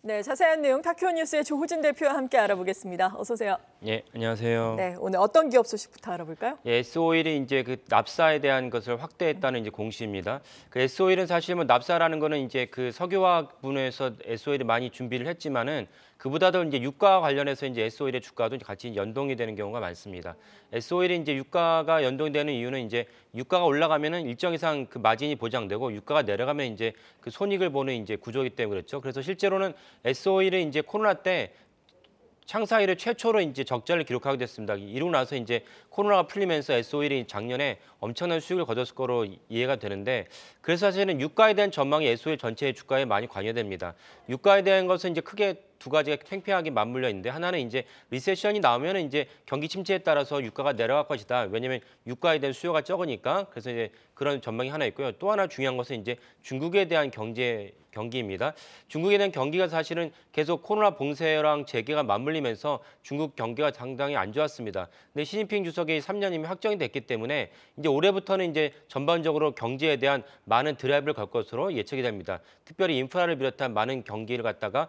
네, 자세한 내용 타큐 뉴스의 조호진 대표와 함께 알아보겠습니다. 어서 오세요. 예, 안녕하세요. 네, 오늘 어떤 기업 소식부터 알아볼까요? 예, S-오일이 이제 그 납사에 대한 것을 확대했다는 이제 공시입니다. 그 S-오일은 사실 뭐 납사라는 거는 이제 그 석유화학 분야에서 S-오일이 많이 준비를 했지만은 그보다도 이제 유가 관련해서 이제 S-오일의 주가도 같이 연동이 되는 경우가 많습니다. S-오일이 이제 유가가 연동되는 이유는 이제 유가가 올라가면은 일정 이상 그 마진이 보장되고 유가가 내려가면 이제 그 손익을 보는 이제 구조이기 때문에 그렇죠. 그래서 실제로는 s o e 은 이제 코로나 때 창사 일에 최초로 이제 적자를 기록하게 됐습니다. 이러고 나서 이제 코로나가 풀리면서 s o e 는 작년에 엄청난 수익을 거뒀을 거로 이해가 되는데 그래서 사실은 유가에 대한 전망이 s o e 전체 의 주가에 많이 관여됩니다. 유가에 대한 것은 이제 크게 두 가지가 팽팽하게 맞물려 있는데 하나는 이제 리세션이 나오면 이제 경기 침체에 따라서 유가가 내려갈 것이다. 왜냐하면 유가에 대한 수요가 적으니까 그래서 이제 그런 전망이 하나 있고요. 또 하나 중요한 것은 이제 중국에 대한 경제 경기입니다. 중국에 대한 경기가 사실은 계속 코로나 봉쇄랑 재개가 맞물리면서 중국 경기가 상당히 안 좋았습니다. 근데 시진핑 주석이 3년이면 확정이 됐기 때문에 이제 올해부터는 이제 전반적으로 경제에 대한 많은 드라이브를 걸 것으로 예측이 됩니다. 특별히 인프라를 비롯한 많은 경기를 갖다가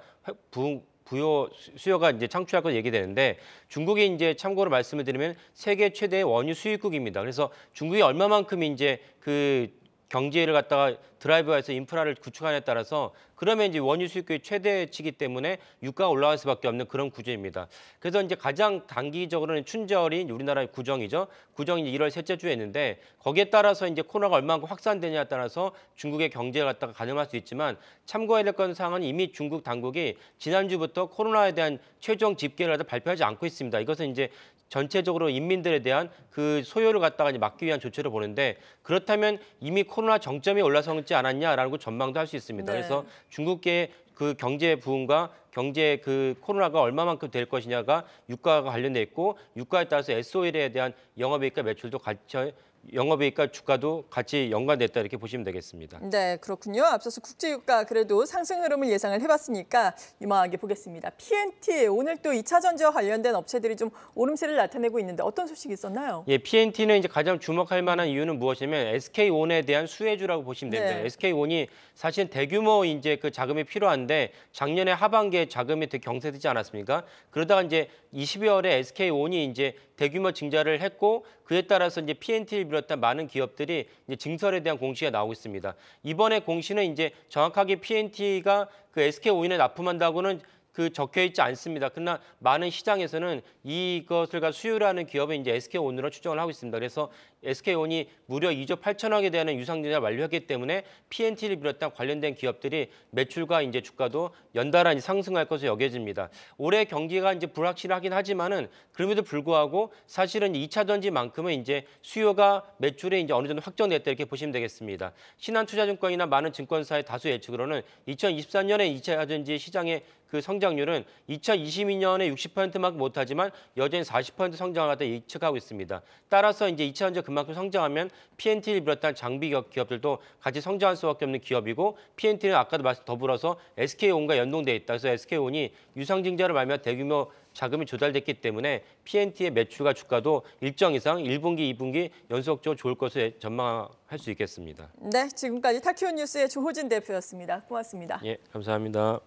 부흥 부여 수요가 이제 창출할 것 얘기되는데 중국이 이제 참고로 말씀을 드리면 세계 최대의 원유 수입국입니다. 그래서 중국이 얼마만큼 이제 그 경제를 갖다가 드라이브해서 인프라를 구축하에 따라서 그러면 이제 원유 수익률이 최대치기 때문에 유가가 올라갈 수밖에 없는 그런 구조입니다. 그래서 이제 가장 단기적으로는 춘절인 우리나라의 구정이죠. 구정이 이제 1월 셋째 주에 있는데 거기에 따라서 이제 코로나가 얼마만큼 확산되냐에 따라서 중국의 경제를 갖다가 가늠할 수 있지만 참고해야 될 건상항은 이미 중국 당국이 지난주부터 코로나에 대한 최종 집계를 발표하지 않고 있습니다. 이것은 이제 전체적으로 인민들에 대한 그 소요를 갖다가 막기 위한 조치를 보는데 그렇다면 이미 코로나 정점이 올라서지 않았냐라는 전망도 할 수 있습니다. 네. 그래서 중국계 그 경제 부흥과 경제 그 코로나가 얼마만큼 될 것이냐가 유가와 관련돼 있고 유가에 따라서 SOL에 대한 영업이익과 매출도 같이 영업이익과 주가도 같이 연관됐다 이렇게 보시면 되겠습니다. 네, 그렇군요. 앞서서 국제유가 그래도 상승 흐름을 예상을 해봤으니까 유망하게 보겠습니다. PNT 오늘 또 2차 전지와 관련된 업체들이 좀 오름세를 나타내고 있는데 어떤 소식이 있었나요? 예, PNT는 이제 가장 주목할 만한 이유는 무엇이냐면 SK온에 대한 수혜주라고 보시면 네. 됩니다. 네. SK온이 사실 대규모 이제 그 자금이 필요한데 올는데 작년에 하반기에 자금이 되경세되지 않았습니까? 그러다가 이제 22월에 SK온이 이제 대규모 증자를 했고 그에 따라서 이제 P&T를 비롯한 많은 기업들이 이제 증설에 대한 공시가 나오고 있습니다. 이번에 공시는 이제 정확하게 P&T가 그 SK온에 납품한다고는 그 적혀 있지 않습니다. 그러나 많은 시장에서는 이것을 가수요라는 기업은 이제 SK 온으로 추정을 하고 있습니다. 그래서 SK온이 무려 2조 8천억에 대한 유상 진을 완료했기 때문에 PNT를 비롯한 관련된 기업들이 매출과 이제 주가도 연달아 이제 상승할 것으로 여겨집니다. 올해 경기가 이제 불확실하긴 하지만은 그럼에도 불구하고 사실은 2차 전지만큼은 이제 수요가 매출에 이제 어느 정도 확정됐다 이렇게 보시면 되겠습니다. 신한투자증권이나 많은 증권사의 다수 예측으로는 2023년에 2차 전지 시장의 그 성장률은 2022년에 60%만 못하지만 여전히 40% 성장하다 예측하고 있습니다. 따라서 이제 2차 전지 그만큼 성장하면 PNT를 비롯한 장비 기업들도 같이 성장할 수밖에 없는 기업이고 PNT는 아까도 말씀 더불어서 SK온과 연동돼 있다. 그래서 SK온이 유상증자를 말며 대규모 자금이 조달됐기 때문에 PNT의 매출과 주가도 일정 이상 1분기, 2분기 연속적으로 좋을 것을 전망할 수 있겠습니다. 네, 지금까지 타키온 뉴스의 조호진 대표였습니다. 고맙습니다. 예, 감사합니다.